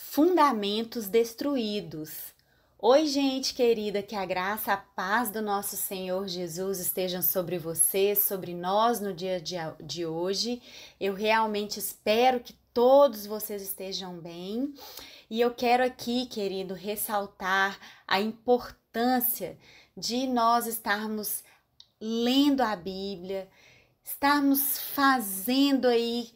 Fundamentos destruídos. Oi, gente querida, que a graça, a paz do nosso Senhor Jesus estejam sobre você, sobre nós no dia de hoje. Eu realmente espero que todos vocês estejam bem. E eu quero aqui, querido, ressaltar a importância de nós estarmos lendo a Bíblia, estarmos fazendo aí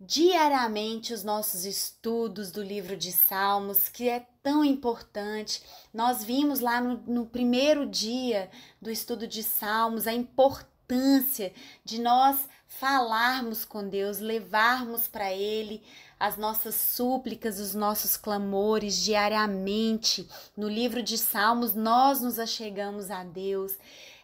diariamente os nossos estudos do livro de Salmos, que é tão importante. Nós vimos lá no, no primeiro dia do estudo de Salmos a importância de nós falarmos com Deus, levarmos para Ele as nossas súplicas, os nossos clamores diariamente. No livro de Salmos, nós nos achegamos a Deus.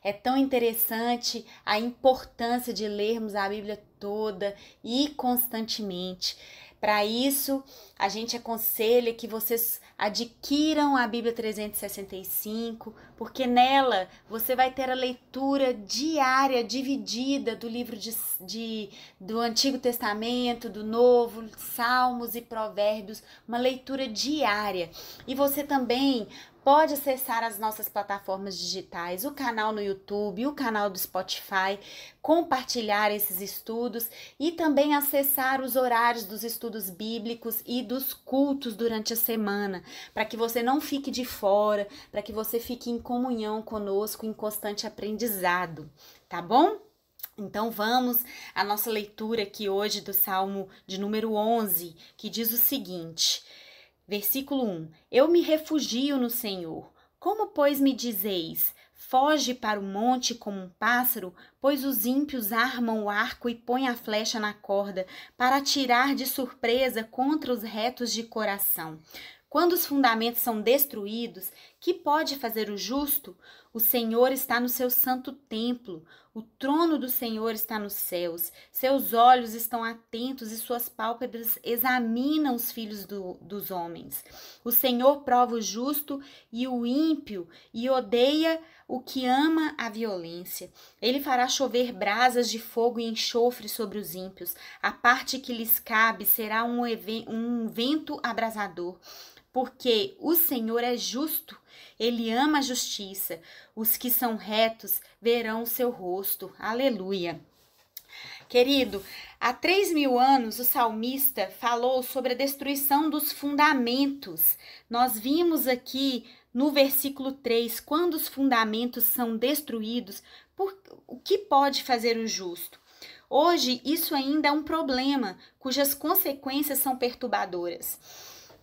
É tão interessante a importância de lermos a Bíblia toda e constantemente. Para isso, a gente aconselha que vocês adquiram a Bíblia 365, porque nela você vai ter a leitura diária, dividida do livro de, de, do Antigo Testamento, do Novo, Salmos e Provérbios, uma leitura diária. E você também pode acessar as nossas plataformas digitais, o canal no YouTube, o canal do Spotify, compartilhar esses estudos e também acessar os horários dos estudos bíblicos e dos cultos durante a semana, para que você não fique de fora, para que você fique em comunhão conosco, em constante aprendizado, tá bom? Então vamos à nossa leitura aqui hoje do Salmo de número 11, que diz o seguinte: Versículo 1: Eu me refugio no Senhor. Como, pois, me dizeis: Foge para o monte como um pássaro, pois os ímpios armam o arco e põem a flecha na corda, para atirar de surpresa contra os retos de coração. Quando os fundamentos são destruídos, que pode fazer o justo? O Senhor está no seu santo templo, o trono do Senhor está nos céus, seus olhos estão atentos e suas pálpebras examinam os filhos do, dos homens. O Senhor prova o justo e o ímpio e odeia o que ama a violência. Ele fará chover brasas de fogo e enxofre sobre os ímpios. A parte que lhes cabe será um, um vento abrasador, porque o Senhor é justo ele ama a justiça. Os que são retos verão o seu rosto. Aleluia. Querido, há três mil anos o salmista falou sobre a destruição dos fundamentos. Nós vimos aqui no versículo 3, quando os fundamentos são destruídos, por, o que pode fazer o justo? Hoje, isso ainda é um problema cujas consequências são perturbadoras.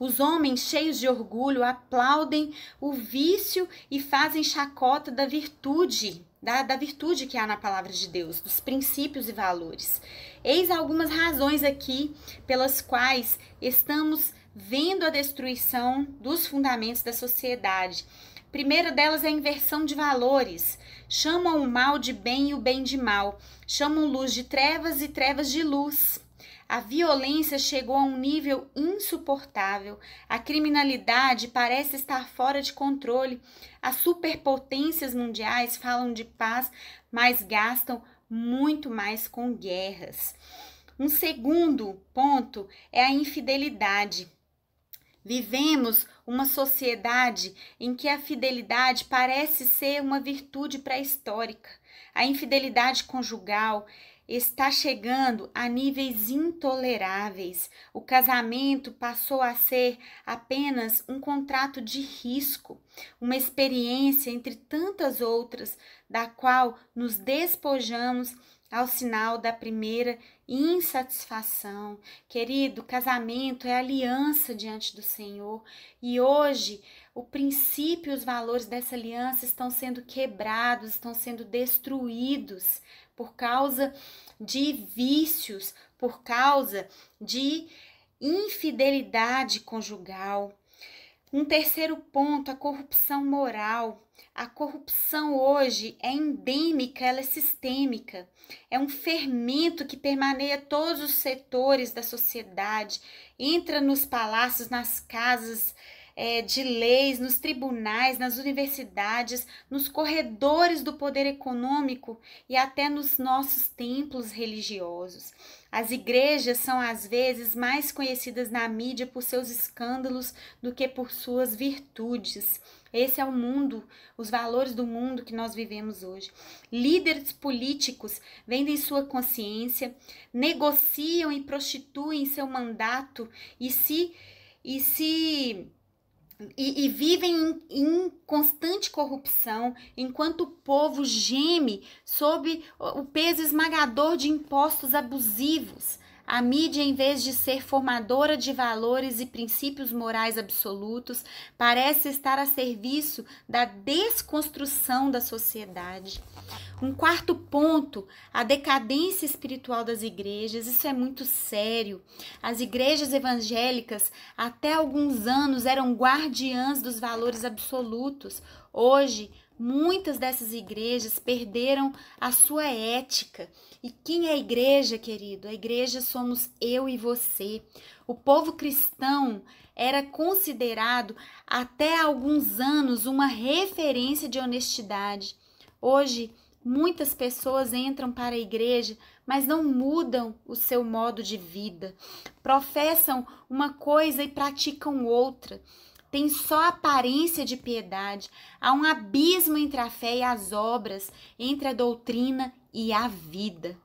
Os homens, cheios de orgulho, aplaudem o vício e fazem chacota da virtude, da, da virtude que há na palavra de Deus, dos princípios e valores. Eis algumas razões aqui pelas quais estamos vendo a destruição dos fundamentos da sociedade. Primeira delas é a inversão de valores. Chamam o mal de bem e o bem de mal. Chamam luz de trevas e trevas de luz. A violência chegou a um nível insuportável. A criminalidade parece estar fora de controle. As superpotências mundiais falam de paz, mas gastam muito mais com guerras. Um segundo ponto é a infidelidade. Vivemos uma sociedade em que a fidelidade parece ser uma virtude pré-histórica. A infidelidade conjugal está chegando a níveis intoleráveis. O casamento passou a ser apenas um contrato de risco, uma experiência entre tantas outras, da qual nos despojamos ao sinal da primeira insatisfação. Querido, casamento é aliança diante do Senhor e hoje o princípio e os valores dessa aliança estão sendo quebrados, estão sendo destruídos por causa de vícios, por causa de infidelidade conjugal. Um terceiro ponto, a corrupção moral. A corrupção hoje é endêmica, ela é sistêmica. É um fermento que permeia todos os setores da sociedade, entra nos palácios, nas casas, é, de leis, nos tribunais, nas universidades, nos corredores do poder econômico e até nos nossos templos religiosos. As igrejas são às vezes mais conhecidas na mídia por seus escândalos do que por suas virtudes. Esse é o mundo, os valores do mundo que nós vivemos hoje. Líderes políticos vendem sua consciência, negociam e prostituem seu mandato e se e se e, e, vivem em, em, constante corrupção, enquanto o povo geme sob o peso esmagador de impostos abusivos, a mídia, em vez de ser formadora de valores e princípios morais absolutos, parece estar a serviço da desconstrução da sociedade. Um quarto ponto, a decadência espiritual das igrejas. Isso é muito sério. As igrejas evangélicas, até alguns anos, eram guardiãs dos valores absolutos. Hoje, muitas dessas igrejas perderam a sua ética. E quem é a igreja, querido? A igreja somos eu e você. O povo cristão era considerado até alguns anos uma referência de honestidade. Hoje, muitas pessoas entram para a igreja, mas não mudam o seu modo de vida. Professam uma coisa e praticam outra tem só aparência de piedade. Há um abismo entre a fé e as obras, entre a doutrina e a vida.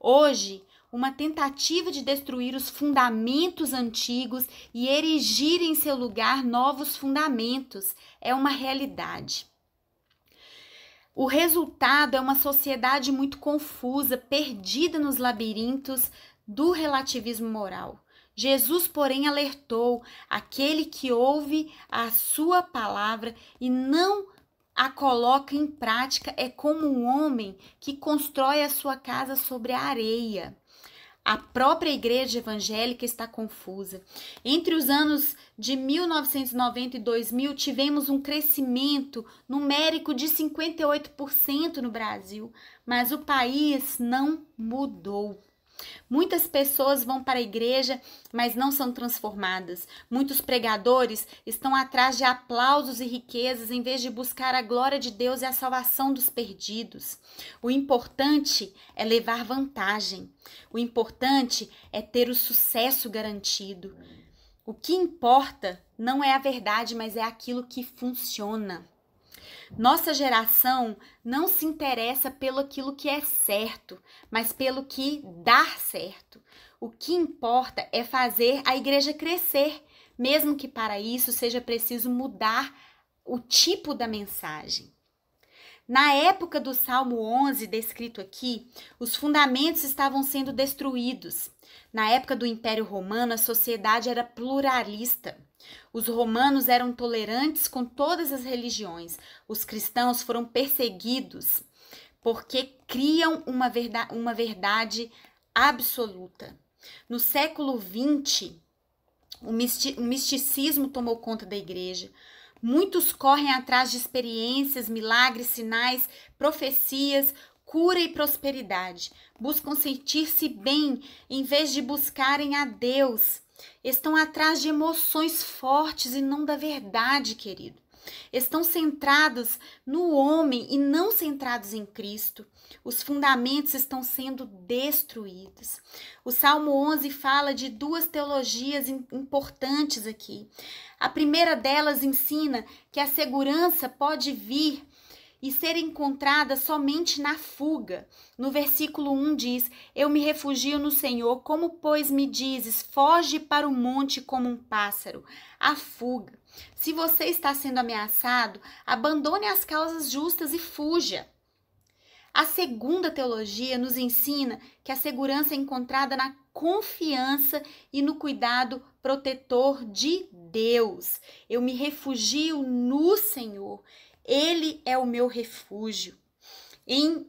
Hoje, uma tentativa de destruir os fundamentos antigos e erigir em seu lugar novos fundamentos é uma realidade. O resultado é uma sociedade muito confusa, perdida nos labirintos do relativismo moral. Jesus, porém, alertou aquele que ouve a sua palavra e não a coloca em prática é como um homem que constrói a sua casa sobre a areia. A própria igreja evangélica está confusa. Entre os anos de 1990 e 2000, tivemos um crescimento numérico de 58% no Brasil, mas o país não mudou. Muitas pessoas vão para a igreja, mas não são transformadas. Muitos pregadores estão atrás de aplausos e riquezas em vez de buscar a glória de Deus e a salvação dos perdidos. O importante é levar vantagem. O importante é ter o sucesso garantido. O que importa não é a verdade, mas é aquilo que funciona. Nossa geração não se interessa pelo aquilo que é certo, mas pelo que dá certo. O que importa é fazer a igreja crescer, mesmo que para isso seja preciso mudar o tipo da mensagem. Na época do Salmo 11 descrito aqui, os fundamentos estavam sendo destruídos. Na época do Império Romano, a sociedade era pluralista. Os romanos eram tolerantes com todas as religiões. Os cristãos foram perseguidos porque criam uma verdade, uma verdade absoluta. No século XX, o, misti o misticismo tomou conta da igreja. Muitos correm atrás de experiências, milagres, sinais, profecias, cura e prosperidade. Buscam sentir-se bem em vez de buscarem a Deus. Estão atrás de emoções fortes e não da verdade, querido. Estão centrados no homem e não centrados em Cristo. Os fundamentos estão sendo destruídos. O Salmo 11 fala de duas teologias importantes aqui. A primeira delas ensina que a segurança pode vir e ser encontrada somente na fuga. No versículo 1 diz: Eu me refugio no Senhor, como pois me dizes, foge para o monte como um pássaro. A fuga. Se você está sendo ameaçado, abandone as causas justas e fuja. A segunda teologia nos ensina que a segurança é encontrada na confiança e no cuidado protetor de Deus. Eu me refugio no Senhor. Ele é o meu refúgio. Em,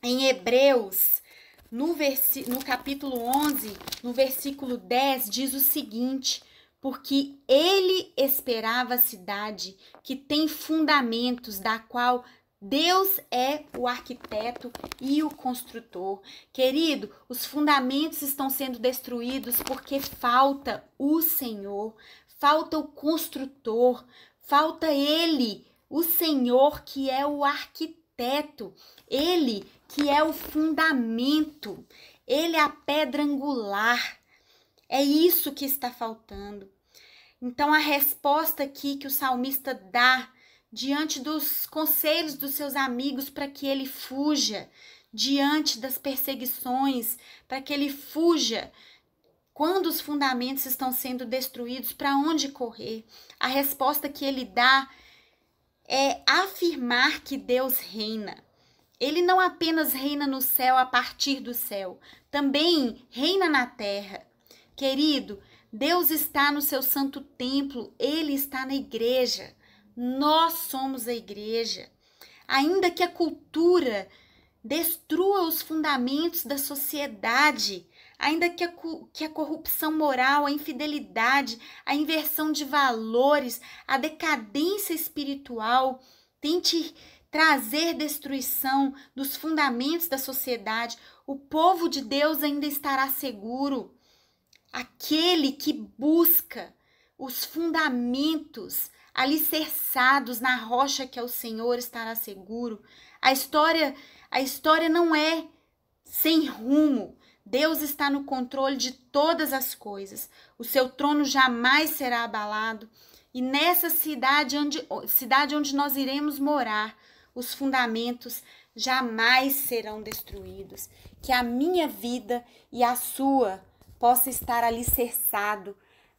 em Hebreus, no, versi, no capítulo 11, no versículo 10, diz o seguinte: Porque ele esperava a cidade que tem fundamentos, da qual Deus é o arquiteto e o construtor. Querido, os fundamentos estão sendo destruídos porque falta o Senhor, falta o construtor, falta ele o Senhor que é o arquiteto, ele que é o fundamento, ele é a pedra angular. É isso que está faltando. Então a resposta aqui que o salmista dá diante dos conselhos dos seus amigos para que ele fuja, diante das perseguições, para que ele fuja quando os fundamentos estão sendo destruídos, para onde correr? A resposta que ele dá é afirmar que Deus reina. Ele não apenas reina no céu a partir do céu, também reina na terra. Querido, Deus está no seu santo templo, ele está na igreja. Nós somos a igreja. Ainda que a cultura destrua os fundamentos da sociedade, ainda que a, que a corrupção moral, a infidelidade, a inversão de valores, a decadência espiritual tente trazer destruição dos fundamentos da sociedade, o povo de Deus ainda estará seguro. Aquele que busca os fundamentos alicerçados na rocha que é o Senhor estará seguro. A história, a história não é sem rumo, Deus está no controle de todas as coisas. O seu trono jamais será abalado. E nessa cidade onde, cidade onde nós iremos morar, os fundamentos jamais serão destruídos. Que a minha vida e a sua possa estar alicerçado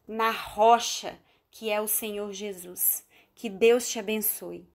na rocha que é o Senhor Jesus. Que Deus te abençoe.